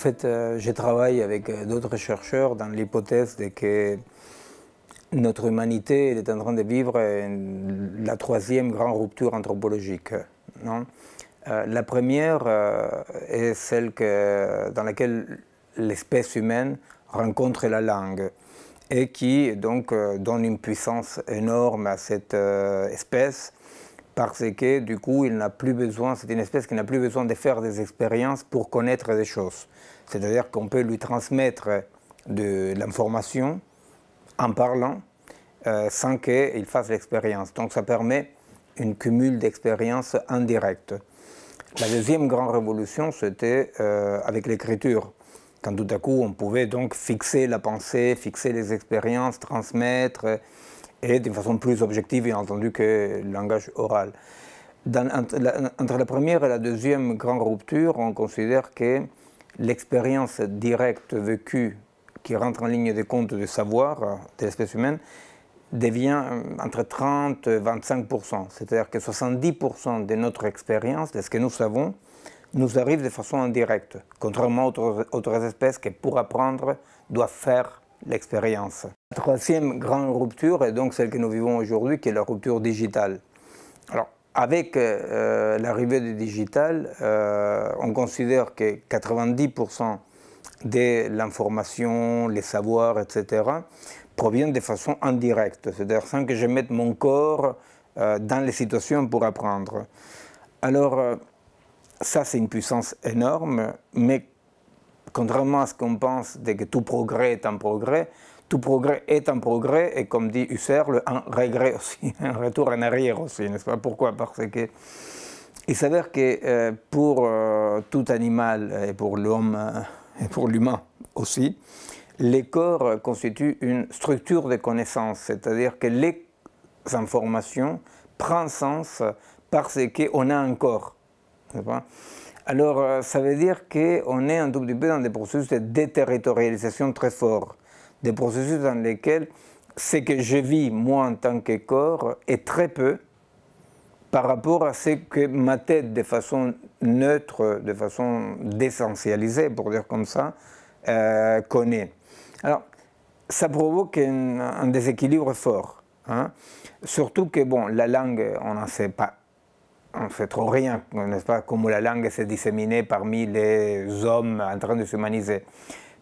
fait, euh, je travaille avec euh, d'autres chercheurs dans l'hypothèse de que notre humanité est en train de vivre la troisième grande rupture anthropologique. Euh, la première est celle dans laquelle l'espèce humaine rencontre la langue et qui donc donne une puissance énorme à cette espèce parce que du coup, il n'a plus besoin, c'est une espèce qui n'a plus besoin de faire des expériences pour connaître des choses. C'est-à-dire qu'on peut lui transmettre de, l'information en parlant euh, sans qu'il fasse l'expérience. Donc ça permet une cumul d'expériences indirectes. La deuxième grande révolution, c'était euh, avec l'écriture. Quand tout à coup, on pouvait donc fixer la pensée, fixer les expériences, transmettre et d'une façon plus objective, bien entendu, que le langage oral. entre, la, première et la deuxième grande rupture, on considère que l'expérience directe vécue qui rentre en ligne des comptes du savoir euh, de l'espèce humaine devient euh, entre 30 et 25 C'est-à-dire que 70 de notre expérience, de ce que nous savons, nous arrive de façon indirecte, contrairement à autres, espèces qui, pour apprendre, doivent faire l'expérience. La troisième grande rupture est donc celle que nous vivons aujourd'hui, qui est la rupture digitale. Alors, avec euh, euh, l'arrivée du digital, euh, on considère que 90% de l'information, les savoirs, etc., proviennent de façon indirecte, c'est-à-dire sans que je mette mon corps dans les situations pour apprendre. Alors, ça, c'est une puissance énorme, mais contrairement à ce qu'on pense dès que tout progrès est un progrès, tout progrès est un progrès, et comme dit Husserl, un regret aussi, un retour en arrière aussi, n'est-ce pas Pourquoi Parce que il s'avère que euh, pour euh, tout animal, et pour l'homme, euh, et pour l'humain aussi, les corps constituent une structure de connaissance, c'est-à-dire que les informations prennent sens parce qu'on a un corps. pas alors, euh, ça veut dire qu'on est un tout petit peu dans des processus de déterritorialisation très forts, des processus dans lesquels ce que je vis, moi, en tant que corps, est très peu par rapport à ce que ma tête, de façon neutre, de façon déessentialisée, pour dire comme ça, euh, connaît. Alors, ça provoque un, déséquilibre fort. Hein. Surtout que, bon, la langue, on n'en sait pas on sait trop rien, n'est-ce pas, Comment la langue s'est disséminée parmi les hommes en train de s'humaniser.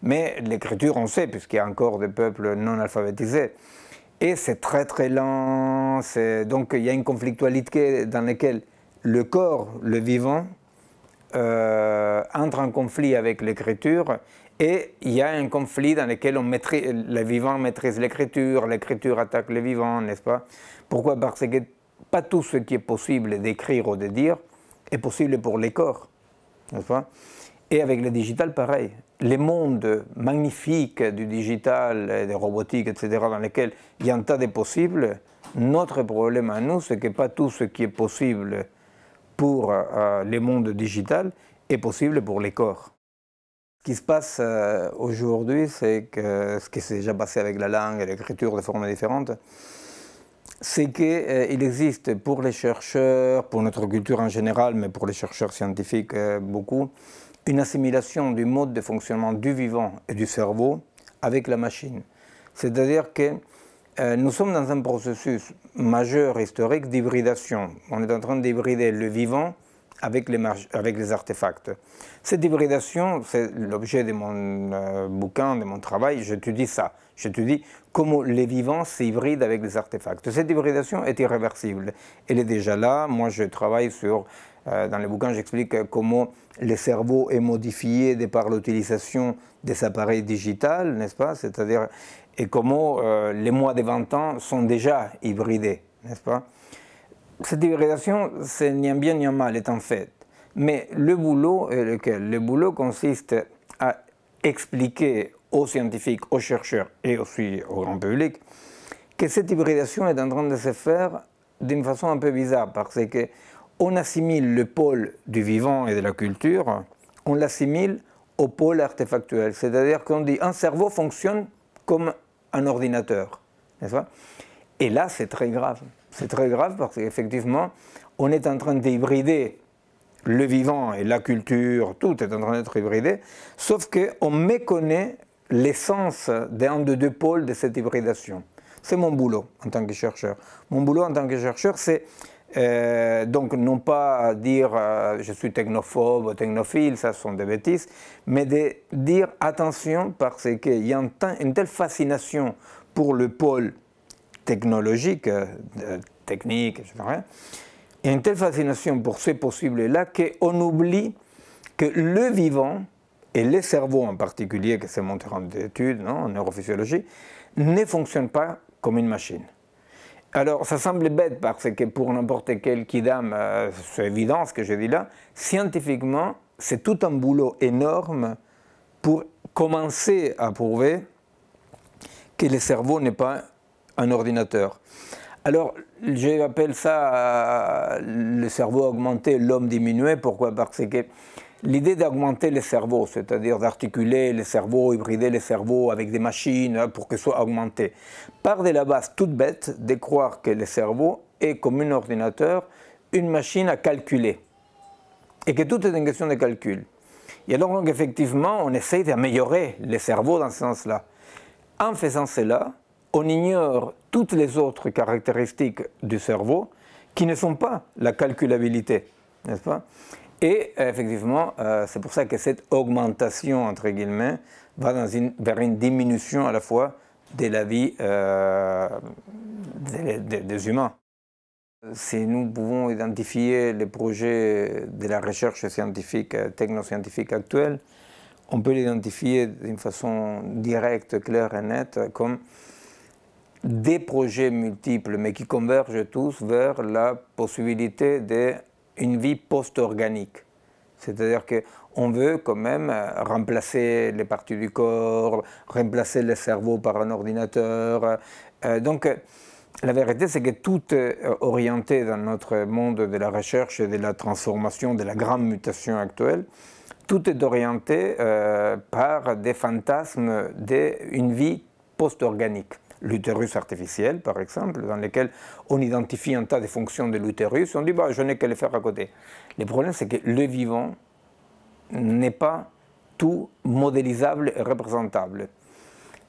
Mais l'écriture, on sait, puisqu'il y a encore des peuples non alphabétisés. Et c'est très très lent, donc il y a une conflictualité dans laquelle le corps, le vivant, euh, entre en conflit avec l'écriture et il y a un conflit dans lequel on maîtrise, le vivant maîtrise l'écriture, l'écriture attaque le vivant, n'est-ce pas Pourquoi Parce que pas tout ce qui est possible d'écrire ou de dire est possible pour les corps. Et avec le digital, pareil. Les mondes magnifiques du digital, des robotiques, etc., dans lesquels il y a un tas de possibles, notre problème à nous, c'est que pas tout ce qui est possible pour euh, euh, les mondes digital est possible pour les corps. Ce qui se passe euh, aujourd'hui, c'est que ce qui s'est déjà passé avec la langue et l'écriture de formes différentes, c'est qu'il euh, existe pour les chercheurs, pour notre culture en général, mais pour les chercheurs scientifiques euh, beaucoup, une assimilation du mode de fonctionnement du vivant et du cerveau avec la machine. C'est-à-dire que euh, nous sommes dans un processus majeur historique d'hybridation. On est en train d'hybrider le vivant avec les, artefacts. Cette hybridation, c'est l'objet de mon euh, bouquin, de mon travail, Je dis ça. Je dis comment les vivants s'hybrident avec les artefacts. Cette hybridation est irréversible. Elle est déjà là. Moi, je travaille sur euh, dans le bouquin, j'explique comment le cerveau est modifié par l'utilisation des appareils digitaux, n'est-ce pas C'est-à-dire, et comment euh, les mois de 20 ans sont déjà hybridés, n'est-ce pas cette hybridation, c'est ni un bien ni un mal, est en fait. Mais le boulot est lequel Le boulot consiste à expliquer aux scientifiques, aux chercheurs et aussi au grand public que cette hybridation est en train de se faire d'une façon un peu bizarre parce que on assimile le pôle du vivant et de la culture, on l'assimile au pôle artefactuel, c'est-à-dire qu'on dit un cerveau fonctionne comme un ordinateur, Et là, c'est très grave. C'est très grave parce qu'effectivement, on est en train d'hybrider le vivant et la culture, tout est en train d'être hybridé, sauf qu'on méconnaît l'essence d'un de deux pôles de cette hybridation. C'est mon boulot en tant que chercheur. Mon boulot en tant que chercheur, c'est euh, donc non pas dire euh, je suis technophobe, technophile, ça sont des bêtises, mais de dire attention parce qu'il y a une telle fascination pour le pôle technologique, euh, rien. il y a une telle fascination pour ce possibles là qu'on oublie que le vivant, et les cerveaux en particulier, que c'est mon terrain d'étude en neurophysiologie, ne fonctionnent pas comme une machine. Alors, ça semble bête parce que pour n'importe quel kidam, euh, c'est évident ce que je dis là, scientifiquement, c'est tout un boulot énorme pour commencer à prouver que le cerveau n'est pas un ordinateur. Alors, j'appelle ça euh, le cerveau augmenté, l'homme diminué. Pourquoi Parce que l'idée d'augmenter les cerveaux, c'est-à-dire d'articuler les cerveaux, hybrider les cerveaux avec des machines hein, pour que soit augmenté part de la base toute bête de croire que le cerveau est comme un ordinateur, une machine à calculer. Et que tout est une question de calcul. Et alors, donc, effectivement, on essaye d'améliorer le cerveau dans ce sens-là. En faisant cela, on ignore toutes les autres caractéristiques du cerveau qui ne sont pas la calculabilité, n'est-ce pas Et effectivement, euh, c'est pour ça que cette augmentation, entre guillemets, va vers une diminution à la fois de la vie euh, des, humains. Si nous pouvons identifier les projets de la recherche scientifique, technoscientifique actuelle, on peut l'identifier d'une façon directe, claire et nette comme des projets multiples, mais qui convergent tous vers la possibilité d'une vie post-organique. C'est-à-dire qu'on veut quand même euh, remplacer les parties du corps, remplacer le cerveau par un ordinateur. Euh, donc, euh, la vérité, c'est que tout est orienté dans notre monde de la recherche et de la transformation, de la grande mutation actuelle, tout est orienté par des fantasmes d'une vie post-organique l'utérus artificiel, par exemple, dans lequel on identifie un tas de fonctions de l'utérus, on dit bah, je n'ai qu'à les faire à côté. Le problème, c'est que le vivant n'est pas tout modélisable et représentable.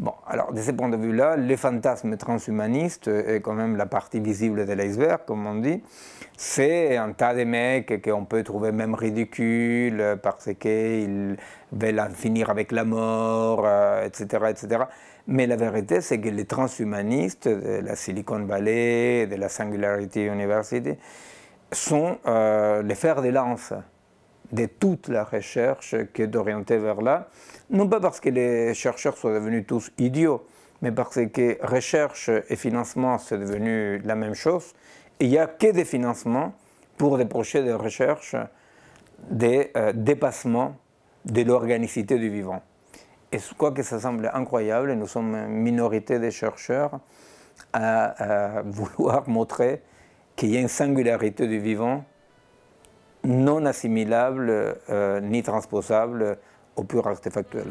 Bon, alors de ce point de vue-là, le fantasme transhumaniste est quand même la partie visible de l'iceberg, comme on dit. C'est un tas de mecs qu'on peut trouver même ridicules parce qu'ils veulent finir avec la mort, etc., euh, etc. Mais la vérité, c'est que les transhumanistes de la Silicon Valley, de la Singularity University, sont euh, les fers de lance de toute la recherche qui est orientée vers là. Non pas parce que les chercheurs sont devenus tous idiots, mais parce que recherche et financement, sont devenus la même chose. il n'y a que des financements pour des projets de recherche des euh, dépassements de l'organicité du vivant et quoi que ça semble incroyable, nous sommes une minorité de chercheurs à, vouloir montrer qu'il y a une singularité du vivant non assimilable euh, ni transposable au pur artefactuel.